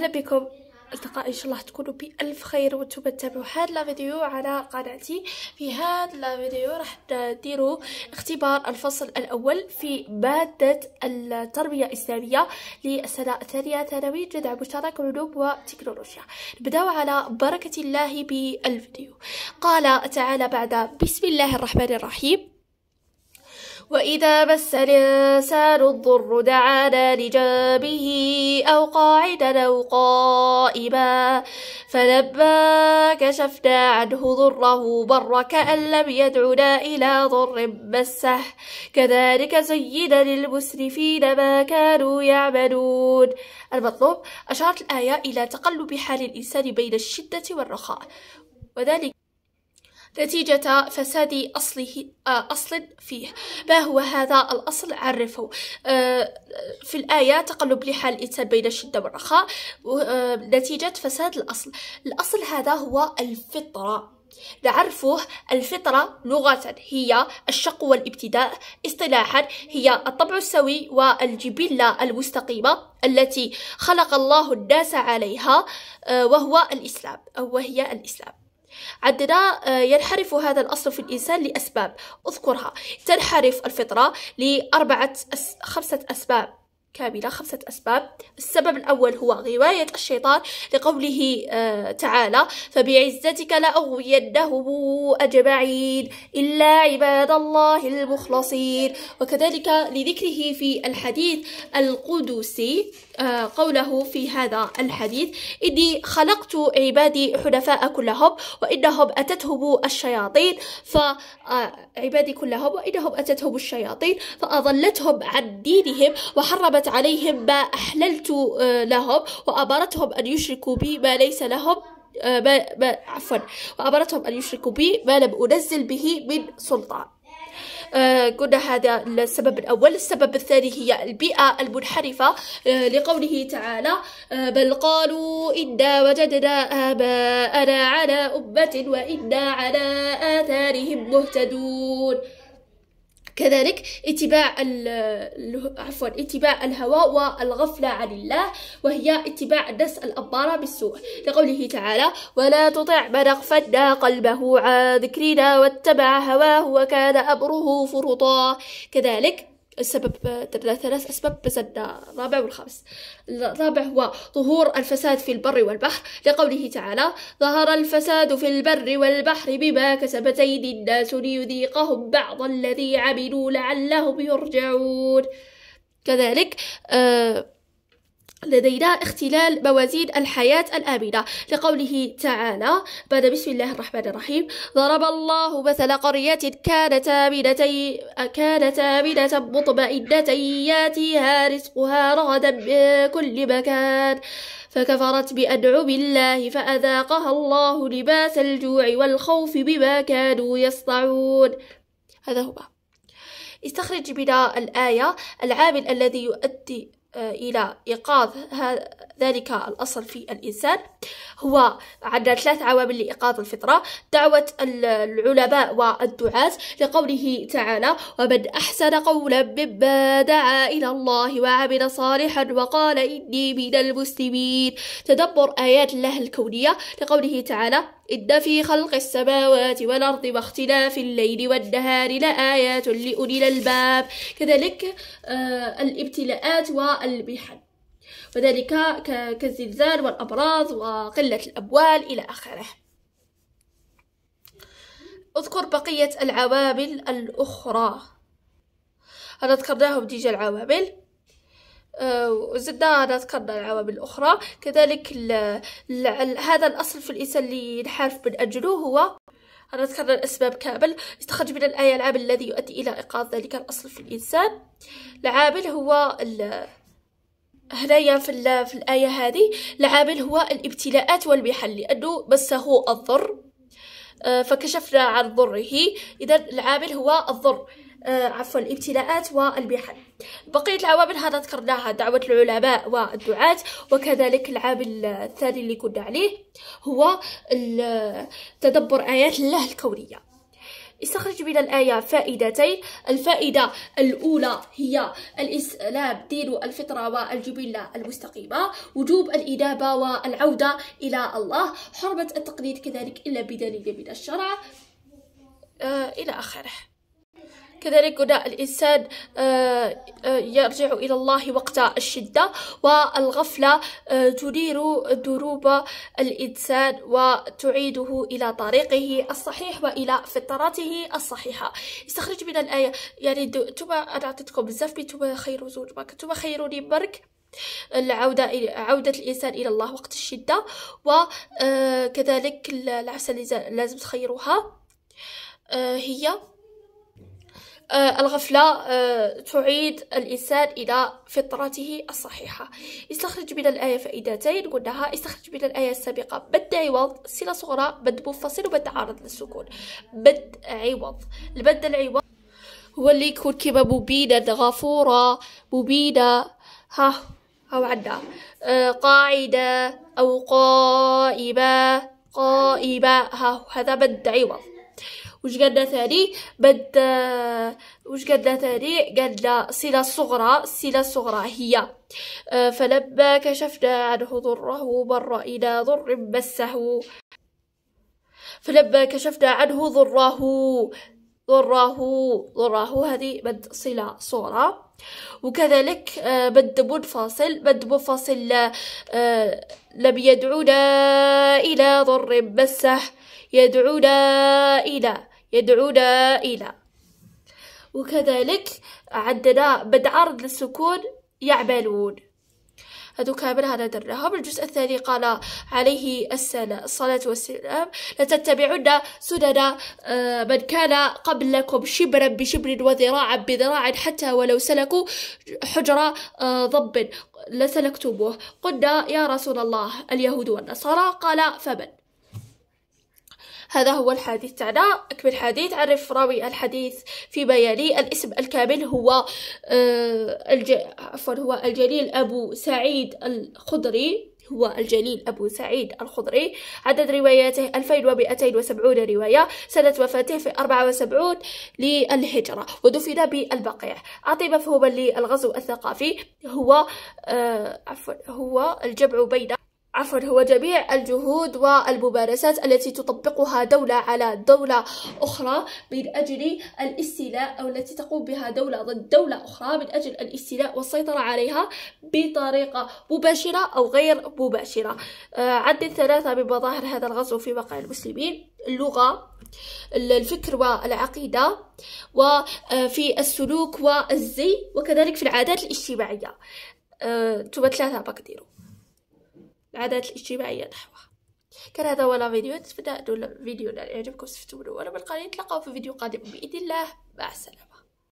اهلا بكم التقاء إن شاء الله تكونوا بألف خير وانتم تتابعوا هاد الفيديو على قناتي في هاد الفيديو راح نديروا اختبار الفصل الأول في مادة التربية الإسلامية للسنة الثانية ثانوي جذع مشترك علوم وتكنولوجيا نبداو على بركة الله بالفيديو قال تعالى بعد بسم الله الرحمن الرحيم وإذا مس الإنسان الضر دعانا لجنبه أو قاعدا أو قائما فلما كشفنا عنه ضره بر كأن لم يدعنا إلى ضر مسه كذلك زين للمسرفين ما كانوا يعملون المطلوب أشارت الآية إلى تقلب حال الإنسان بين الشدة والرخاء وذلك نتيجة فساد أصله آه، أصل فيه ما هو هذا الأصل عرفه آه، في الآية تقلب لحال الإنسان بين الشدة والرخاء آه، نتيجة فساد الأصل الأصل هذا هو الفطرة نعرفه الفطرة لغة هي الشق والابتداء اصطلاحا هي الطبع السوي والجبلة المستقيمة التي خلق الله الناس عليها وهو الإسلام أو هي الإسلام عندنا آه، ينحرف هذا الأصل في الإنسان لأسباب أذكرها تنحرف الفطرة لأربعة أس... خمسة أسباب كاملة خمسة أسباب السبب الأول هو غواية الشيطان لقوله آه، تعالى فبعزتك لا أغوينهم أجمعين إلا عباد الله المخلصين وكذلك لذكره في الحديث القدسي آه، قوله في هذا الحديث إني خلقت عبادي حنفاء كلهم وإنهم أتتهم الشياطين فعبادي آه، كلهم وإنهم أتتهم الشياطين فأضلتهم عن دينهم وحرمت عليهم ما أحللت آه، لهم وأمرتهم أن يشركوا بي ما ليس لهم ما ما عفوا وأمرتهم أن يشركوا بي ما لم أنزل به من سلطان آه، قلنا هذا السبب الأول السبب الثاني هي البيئة المنحرفة آه، لقوله تعالى آه، بل قالوا إنا وجدنا آباءنا على أمة وإنا على آثارهم مهتدون كذلك اتباع عفوا اتباع الهوى والغفلة عن الله وهي اتباع النفس الاباره بالسوء لقوله تعالى ولا تطع من أغفلنا قلبه عن ذكرنا واتبع هواه وكان أمره فرطا كذلك السبب ثلاث أسباب بس الرابع والخامس الرابع هو ظهور الفساد في البر والبحر لقوله تعالى ظهر الفساد في البر والبحر بما كسبت أيدي الناس ليذيقهم بعض الذي عملوا لعلهم يرجعون كذلك آه لدينا اختلال موازين الحياة الآمنة لقوله تعالى بعد بسم الله الرحمن الرحيم ضرب الله مثل قرية كانت آمنة كانت آمنة مطمئنة ياتيها رزقها رغدا بكل مكان فكفرت بأنعم الله فأذاقها الله لباس الجوع والخوف بما كانوا يصنعون هذا هو استخرج من الآية العامل الذي يؤدي آه، إلى إيقاظ ذلك الأصل في الإنسان هو عدد ثلاث عوامل لإيقاظ الفطرة دعوة العلماء والدعاة لقوله تعالى ومن أحسن قولا مما دعا إلى الله وعمل صالحا وقال إني من المسلمين تدبر آيات الله الكونية لقوله تعالى إن في خلق السماوات والأرض واختلاف الليل والنهار لآيات لأولي الألباب كذلك آه، الابتلاءات والمحن وذلك كالزلزال والأمراض وقلة الأبوال إلى آخره أذكر بقية العوامل الأخرى هل ذكرناهم ديجا العوامل وزدنا نتكرر العوامل الأخرى كذلك الـ ال هذا الأصل في الإنسان اللي ينحرف من أجله هو ذكرنا الأسباب كامل يستخرج من الآية العامل الذي يؤدي إلى إيقاظ ذلك الأصل في الإنسان العامل هو هنايا في, في الآية هذه العامل هو الابتلاءات والمحل لأنه مسه الضر آه، فكشفنا عن ضره إذا العامل هو الضر آه، عفوا الابتلاءات والمحن بقية العوامل هذا ذكرناها دعوة العلماء والدعاة وكذلك العامل الثاني اللي كنا عليه هو تدبر آيات الله الكونية استخرج من الآية فائدتين الفائدة الأولى هي الإسلام دين الفطرة والجبلة المستقيمة وجوب الإدابة والعودة إلى الله حرمة التقليد كذلك إلا بدليل من الشرع آه إلى آخره كذلك الإنسان آه، آه، يرجع إلى الله وقت الشدة والغفلة آه، تدير دروب الإنسان وتعيده إلى طريقه الصحيح وإلى فطرته الصحيحة استخرج من الآية يعني انتم أنا أعطيتكم بزاف انتم خير زوج برك انتم خيروني برك العودة عودة الإنسان إلى الله وقت الشدة وكذلك العسل لازم تخيروها هي آه، الغفلة آه، تعيد الإنسان إلى فطرته الصحيحة استخرج من الآية فائدتين قلناها استخرج من الآية السابقة بد عوض سلة صغرى بد منفصل وبد عارض للسكون بد عوض البد العوض هو اللي يكون كيما مبينة غفورة مبينة ها هاو عندنا آه قاعدة أو قائمة قائمة ها هذا بد عوض واش قال لها تاري بد واش قال لها تاري قال لها الصله الصغرى الصله الصغرى هي أه، فلبا كشفنا عنه ضره مر الى ضر مسه فلبا كشفنا عنه ضره ضراه ضراه هذه بد صلة صغرى وكذلك أه، بد منفصل بد منفصل أه، لم يدعونا إلى ضر مسه يدعونا إلى يدعونا إلى وكذلك عندنا عرض للسكون يعملون هذو كامل هذا درناهم الجزء الثاني قال عليه السلام الصلاة والسلام لتتبعن سنن آه، من كان قبلكم شبرا بشبر وذراعا بذراع حتى ولو سلكوا حجر آه، ضب لسلكتموه قلنا يا رسول الله اليهود والنصارى قال فمن هذا هو الحديث تاعنا أكمل حديث عرف راوي الحديث في بيالي الاسم الكامل هو آه الج... عفوا هو الجليل أبو سعيد الخضري هو الجليل أبو سعيد الخضري عدد رواياته 2270 رواية سنة وفاته في 74 للهجرة ودفن بالبقيع أعطي مفهوما للغزو الثقافي هو آه عفوا هو الجمع بين عفوا هو جميع الجهود والممارسات التي تطبقها دولة على دولة أخرى من أجل الاستيلاء أو التي تقوم بها دولة ضد دولة أخرى من أجل الاستيلاء والسيطرة عليها بطريقة مباشرة أو غير مباشرة آه عد ثلاثة من مظاهر هذا الغزو في واقع المسلمين اللغة الفكر والعقيدة وفي آه، السلوك والزي وكذلك في العادات الاجتماعية آه ثلاثة بقدروا العادات الاجتماعيه نحوها كان هذا هو لا فيديو نتمنى انه الفيديو يعجبكم استفدتوا منه وانا بالقليل نتلاقاو في فيديو قادم باذن الله مع السلامه